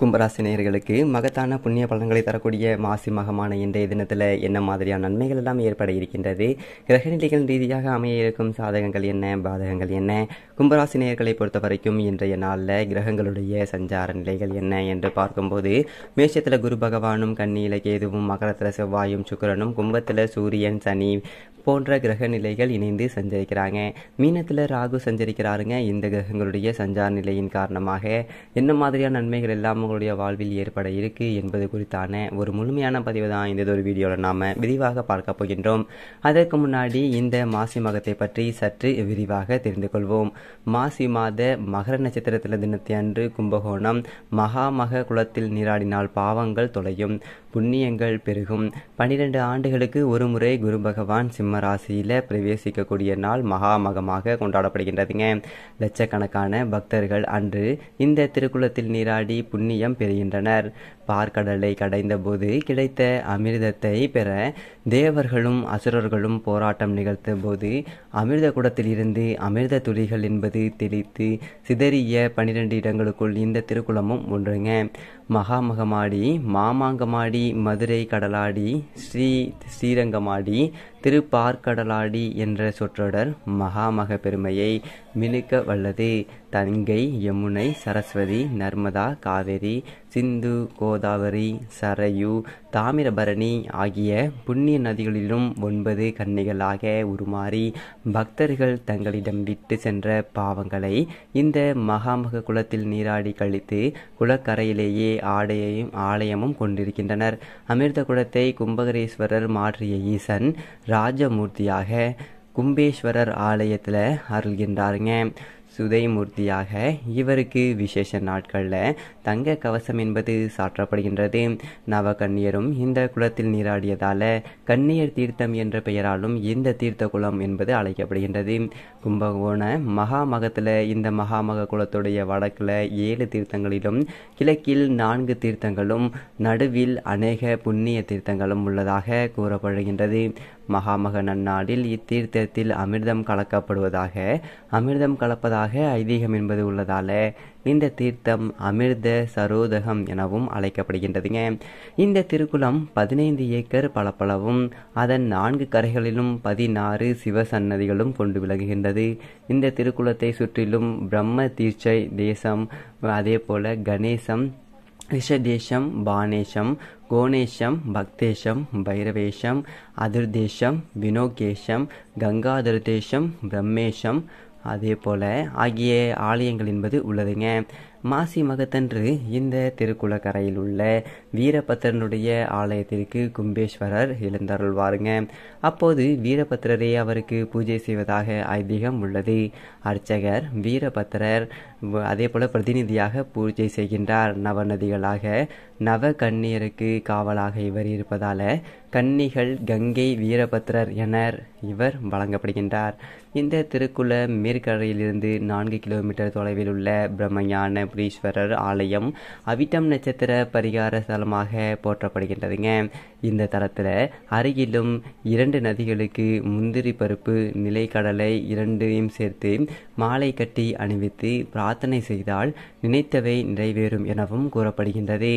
கும்பராசி நேயர்களுக்கு மகத்தான புண்ணிய பலன்களை தரக்கூடிய மாசி மகமான இன்றைய தினத்தில் என்ன மாதிரியான நன்மைகள் எல்லாம் ஏற்பட இருக்கின்றது கிரகநிலைகள் ரீதியாக அமைய இருக்கும் சாதகங்கள் என்ன பாதகங்கள் என்ன கும்பராசி நேயர்களை பொறுத்த வரைக்கும் இன்றைய நாளில் கிரகங்களுடைய சஞ்சார நிலைகள் என்ன என்று பார்க்கும்போது மேஷத்தில் குரு பகவானும் கன்னியில கேதுவும் மகரத்தில் செவ்வாயும் சுக்கரனும் கும்பத்தில் சூரியன் சனி போன்ற கிரக நிலைகள் இணைந்து சஞ்சரிக்கிறாங்க மீனத்தில் ராகு சஞ்சரிக்கிறாருங்க இந்த கிரகங்களுடைய சஞ்சார நிலையின் காரணமாக என்ன மாதிரியான நன்மைகள் எல்லாம் உங்களுடைய வாழ்வில் ஏற்பட இருக்கு என்பது குறித்தான ஒரு முழுமையான பதிவு தான் இந்ததொரு வீடியோவில் நாம் விரிவாக பார்க்க போகின்றோம் அதற்கு முன்னாடி இந்த மாசி மகத்தை பற்றி சற்று விரிவாக தெரிந்து கொள்வோம் மாசி மாத மகர நட்சத்திரத்தில் அன்று கும்பகோணம் மகாமக குலத்தில் நீராடினால் பாவங்கள் தொலையும் புண்ணியங்கள் பெருகும் பன்னிரண்டு ஆண்டுகளுக்கு ஒரு முறை குரு பகவான் சிம்ம ராசியில் பிரவேசிக்கக்கூடிய நாள் மகாமகமாக கொண்டாடப்படுகின்றதுங்க லட்சக்கணக்கான பக்தர்கள் அன்று இந்த திருக்குளத்தில் நீராடி புண்ணிய ஐயம் பெறுகின்றனர் பார்க்கடலை கடைந்தபோது கிடைத்த அமிர்தத்தை பெற தேவர்களும் அசுரர்களும் போராட்டம் நிகழ்த்த போது அமிர்த குடத்திலிருந்து அமிர்த துளிகள் என்பது தெளித்து சிதறிய பனிரெண்டு இடங்களுக்குள் இந்த திருக்குளமும் ஒன்றுங்க மகாமகமாடி மாமாங்கமாடி மதுரை கடலாடி ஸ்ரீ ஸ்ரீரங்கமாடி திருப்பார்க்கடலாடி என்ற சொற்றொடர் மகாமக பெருமையை மினுக்க வல்லது தங்கை யமுனை சரஸ்வதி நர்மதா காவேரி சிந்து கோதாவரி சரையு தாமிரபரணி ஆகிய புண்ணிய நதிகளிலும் ஒன்பது கன்னிகளாக உருமாறி பக்தர்கள் தங்களிடம் விட்டு சென்ற பாவங்களை இந்த மகாமக குளத்தில் நீராடி கழித்து குளக்கரையிலேயே ஆடையையும் ஆலயமும் கொண்டிருக்கின்றனர் அமிர்த குளத்தை கும்பகரேஸ்வரர் மாற்றிய ஈசன் ராஜமூர்த்தியாக கும்பேஸ்வரர் ஆலயத்தில் அருள்கின்றாருங்க சுதைமூர்த்தியாக இவருக்கு விசேஷ நாட்களில் தங்க கவசம் என்பது சாற்றப்படுகின்றது நவகன்னியரும் இந்த குளத்தில் நீராடியதால கன்னியர் தீர்த்தம் என்ற பெயராலும் இந்த தீர்த்த குளம் என்பது அழைக்கப்படுகின்றது கும்பகோண மகாமகத்தில் இந்த மகாமக குளத்துடைய வடக்கில் ஏழு தீர்த்தங்களிலும் கிழக்கில் நான்கு தீர்த்தங்களும் நடுவில் அநேக புண்ணிய தீர்த்தங்களும் உள்ளதாக கூறப்படுகின்றது மகாமக நன்னாளில் இத்தீர்த்தத்தில் அமிர்தம் கலக்கப்படுவதாக அமிர்தம் கலப்பதாக ஐதீகம் என்பது உள்ளதால இந்த தீர்த்தம் அமிர்த சரோதகம் எனவும் அழைக்கப்படுகின்றதுங்க இந்த திருக்குளம் பதினைந்து ஏக்கர் பளப்பளவும் அதன் நான்கு கரைகளிலும் பதினாறு சிவசன்னதிகளும் கொண்டு விளங்குகின்றது இந்த திருக்குளத்தை சுற்றிலும் பிரம்ம தீர்ச்சை தேசம் அதே போல கணேசம் ரிஷதேஷம் பானேஷம் கோணேஷம் பக்தேஷம் பைரவேஷம் அதிர்தேஷம் வினோகேஷம் கங்காதர்தேஷம் பிரம்மேஷம் அதே போல ஆகிய ஆலயங்கள் என்பது உள்ளதுங்க மாசி மகத்தன்று இந்த திருக்குளக்கரையில் உள்ள வீரபத்திரனுடைய ஆலயத்திற்கு கும்பேஸ்வரர் எழுந்தருள்வாருங்க அப்போது வீரபத்திரரே அவருக்கு பூஜை செய்வதாக ஐதீகம் உள்ளது அர்ச்சகர் வீரபத்திரர் அதே போல் பிரதிநிதியாக பூஜை செய்கின்றார் நவநதிகளாக நவ கண்ணீருக்கு காவலாக இவர் இருப்பதால் கன்னிகள் கங்கை வீரபத்திரர் என இவர் வழங்கப்படுகின்றார் இந்த திருக்குள மேற்கரையிலிருந்து நான்கு கிலோமீட்டர் தொலைவில் உள்ள பிரம்மஞான புரீஸ்வரர் ஆலயம் அவிட்டம் நட்சத்திர பரிகார தலமாக போற்றப்படுகின்றதுங்க இந்த தலத்தில் அருகிலும் இரண்டு நதிகளுக்கு முந்திரி பருப்பு நிலைக்கடலை இரண்டையும் சேர்த்து மாலை கட்டி அணிவித்து பிரார்த்தனை செய்தால் நினைத்தவை நிறைவேறும் எனவும் கூறப்படுகின்றது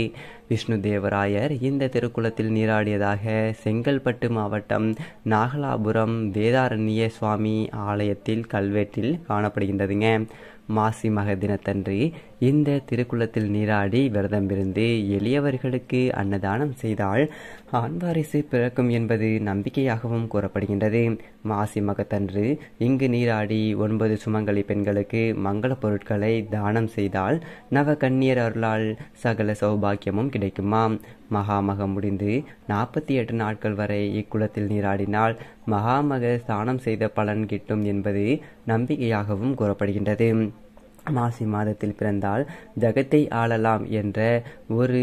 விஷ்ணு தேவராயர் இந்த திருக்குளத்தில் நீராடியதாக செங்கல்பட்டு மாவட்டம் நாகலாபுரம் வேதாரண்ய சுவாமி ஆலயத்தில் கல்வெட்டில் காணப்படுகின்றதுங்க மாசி மக தினத்தன்று இந்த திருக்குளத்தில் நீராடி விரதமிருந்து எளியவர்களுக்கு அன்னதானம் செய்தால் ஆண் வாரிசு பிறக்கும் என்பது நம்பிக்கையாகவும் கூறப்படுகின்றது மாசி மகத்தன்று இங்கு நீராடி ஒன்பது சுமங்கலி பெண்களுக்கு மங்கள பொருட்களை தானம் செய்தால் நவ கண்ணியர் அருளால் சகல சௌபாக்கியமும் கிடைக்குமாம் மகாமகம் முடிந்து நாற்பத்தி எட்டு நாட்கள் வரை இக்குளத்தில் நீராடினால் மகாமக ஸ்தானம் செய்த பலன் கிட்டும் என்பது நம்பிக்கையாகவும் கூறப்படுகின்றது மாசி மாதத்தில் பிறந்தால் ஜகத்தை ஆளலாம் என்ற ஒரு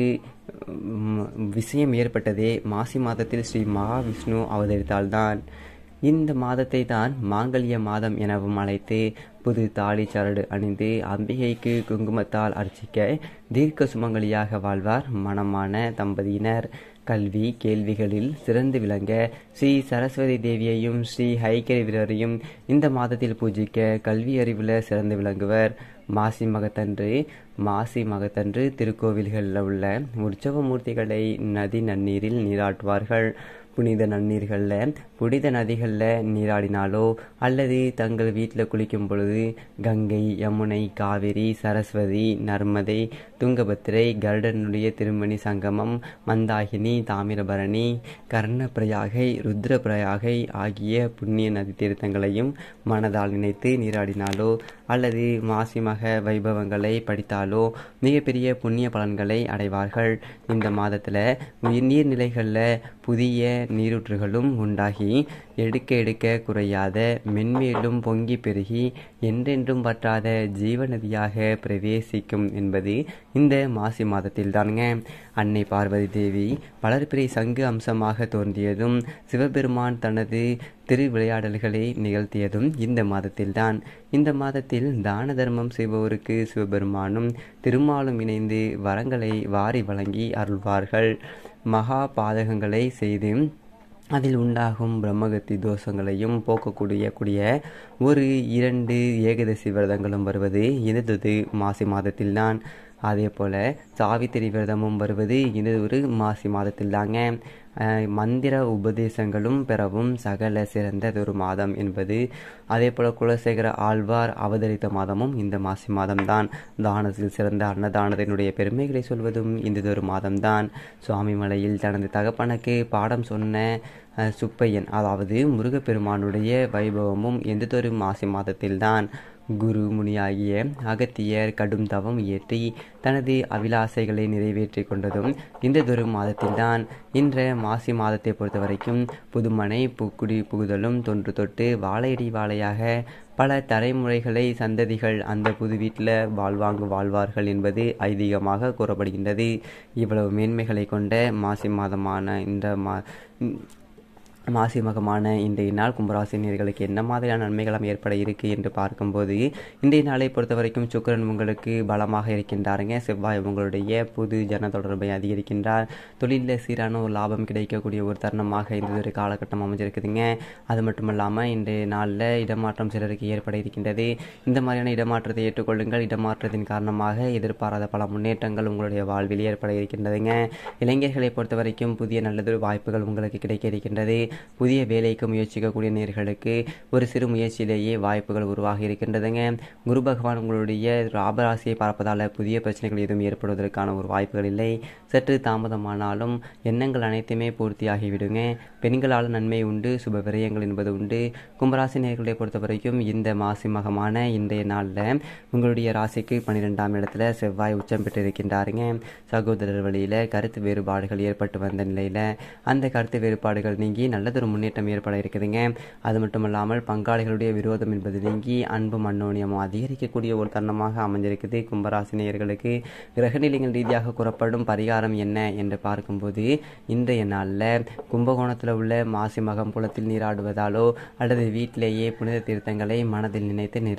விஷயம் ஏற்பட்டதே மாசி மாதத்தில் ஸ்ரீ மகாவிஷ்ணு அவதரித்தால்தான் இந்த மாதத்தை தான் மாங்கல்ய மாதம் எனவும் அழைத்து புது தாலி சரடு அணிந்து அம்பிகைக்கு குங்குமத்தால் அர்ச்சிக்க தீர்க்க சுமங்கலியாக வாழ்வார் மனமான தம்பதியினர் கல்வி கேள்விகளில் சிறந்து விளங்க ஸ்ரீ சரஸ்வதி தேவியையும் ஸ்ரீ ஹைகரி வீரரையும் இந்த மாதத்தில் பூஜிக்க கல்வி அறிவில் சிறந்து விளங்குவர் மாசி மகத்தன்று மாசி மகத்தன்று திருக்கோவில்களில் உள்ள உற்சவ மூர்த்திகளை நதி நன்னீரில் நீராட்டுவார்கள் புனித நன்னீர்களில் புனித நதிகளில் நீராடினாலோ அல்லது தங்கள் வீட்டில் குளிக்கும் பொழுது கங்கை யமுனை காவிரி சரஸ்வதி நர்மதை துங்கபத்திரை கருடனுடைய திருமணி சங்கமம் மந்தாகினி தாமிரபரணி கர்ணப்பிரயாகை ருத்ரப்பிரயாகை ஆகிய புண்ணிய நதி தீர்த்தங்களையும் மனதால் நினைத்து நீராடினாலோ அல்லது மாசி மக வைபவங்களை படித்தாலோ மிகப்பெரிய புண்ணிய பலன்களை அடைவார்கள் இந்த மாதத்தில் நீர்நிலைகளில் புதிய நீரூற்றுகளும் உண்டாகி எடுக்க எடுக்க குறையாத மென்மேலும் பொங்கி பெருகி என்றென்றும் வற்றாத ஜீவநதியாக பிரவேசிக்கும் என்பது இந்த மாசி மாதத்தில் தானுங்க அன்னை பார்வதி தேவி வளர்பிறை சங்கு அம்சமாக தோன்றியதும் சிவபெருமான் தனது திருவிளையாடல்களை நிகழ்த்தியதும் இந்த மாதத்தில்தான் இந்த மாதத்தில் தான தர்மம் செய்பவருக்கு சிவபெருமானும் திருமாலும் இணைந்து வரங்களை வாரி வழங்கி அருள்வார்கள் மகா பாதகங்களை செய்து அதில் உண்டாகும் பிரம்மகத்தி தோஷங்களையும் போக்கக்கூடிய கூடிய ஒரு இரண்டு ஏகதசி விரதங்களும் வருவது எந்தது மாசி மாதத்தில்தான் அதே போல் சாவித்திரி விரதமும் வருவது இது ஒரு மாசி மாதத்தில் தாங்க மந்திர உபதேசங்களும் பெறவும் சகல சிறந்ததொரு மாதம் என்பது அதே போல் குலசேகர ஆழ்வார் அவதரித்த மாதமும் இந்த மாசி மாதம்தான் தானத்தில் சிறந்த அன்னதானத்தினுடைய பெருமைகளை சொல்வதும் இந்ததொரு மாதம்தான் சுவாமிமலையில் தனது தகப்பனுக்கு பாடம் சொன்ன சுப்பையன் அதாவது முருகப்பெருமானுடைய வைபவமும் எந்ததொரு மாசி மாதத்தில்தான் குரு முனியாகிய அகத்தியர் கடும் தவம் இயற்றி தனது அபிலாசைகளை நிறைவேற்றி கொண்டதும் இந்ததொரு மாதத்தில்தான் இன்ற மாசி மாதத்தை பொறுத்த வரைக்கும் புதுமனை புக்குடி புகுதலும் தொன்று தொட்டு வாழையடி வாழையாக பல தலைமுறைகளை சந்ததிகள் அந்த புது வீட்டில் வாழ்வாங்கு வாழ்வார்கள் என்பது ஐதீகமாக கூறப்படுகின்றது இவ்வளவு மேன்மைகளை கொண்ட மாசி மாதமான இந்த மா மாசி மகமான இன்றைய நாள் கும்பராசினியர்களுக்கு என்ன மாதிரியான நன்மைகளும் ஏற்பட இருக்கு என்று பார்க்கும்போது இன்றைய நாளை பொறுத்த வரைக்கும் சுக்கரன் உங்களுக்கு பலமாக இருக்கின்றாருங்க செவ்வாய் உங்களுடைய புது ஜன தொடர்பை அதிகரிக்கின்றார் தொழிலில் சீரான ஒரு லாபம் கிடைக்கக்கூடிய ஒரு தருணமாக இந்த ஒரு காலகட்டம் அமைஞ்சிருக்குதுங்க அது மட்டும் இல்லாமல் இன்றைய நாளில் இடமாற்றம் சிலருக்கு ஏற்பட இருக்கின்றது இந்த மாதிரியான இடமாற்றத்தை ஏற்றுக்கொள்ளுங்கள் இடமாற்றத்தின் காரணமாக எதிர்பாராத பல முன்னேற்றங்கள் உங்களுடைய வாழ்வில் ஏற்பட இருக்கின்றதுங்க இளைஞர்களை பொறுத்த வரைக்கும் புதிய நல்லதொரு வாய்ப்புகள் உங்களுக்கு கிடைக்க இருக்கின்றது புதிய வேலைக்கு முயற்சிக்கக்கூடிய நேர்களுக்கு ஒரு சிறு முயற்சியிலேயே வாய்ப்புகள் உருவாகி இருக்கின்றதுங்க குரு பகவான் உங்களுடைய ராபராசியை பார்ப்பதால் புதிய பிரச்சனைகள் எதுவும் ஏற்படுவதற்கான ஒரு வாய்ப்புகள் இல்லை சற்று தாமதமானாலும் எண்ணங்கள் அனைத்துமே பூர்த்தியாகிவிடுங்க பெண்களால் நன்மை உண்டு சுப விரயங்கள் என்பது உண்டு கும்பராசி நேர்களை பொறுத்த வரைக்கும் இந்த மாசி மகமான இன்றைய நாளில் உங்களுடைய ராசிக்கு பன்னிரெண்டாம் இடத்துல செவ்வாய் உச்சம் பெற்றிருக்கின்றாருங்க சகோதரர் வழியில் கருத்து வேறுபாடுகள் ஏற்பட்டு வந்த நிலையில் அந்த கருத்து வேறுபாடுகள் நீங்கி நல்ல நல்லதொரு முன்னேற்றம் ஏற்பட இருக்குதுங்க அது மட்டும் இல்லாமல் பங்காளிகளுடைய விரோதம் என்பது நீங்கி அன்பும் அன்னோனியமும் அதிகரிக்கக்கூடிய ஒரு தருணமாக அமைஞ்சிருக்குது கும்பராசினியர்களுக்கு கிரகநிலைகள் ரீதியாக கூறப்படும் பரிகாரம் என்ன என்று பார்க்கும்போது இன்றைய நாளில் கும்பகோணத்தில் உள்ள மாசி மகம் குளத்தில் நீராடுவதாலோ அல்லது வீட்டிலேயே புனித தீர்த்தங்களை மனதில் நினைத்து நீரா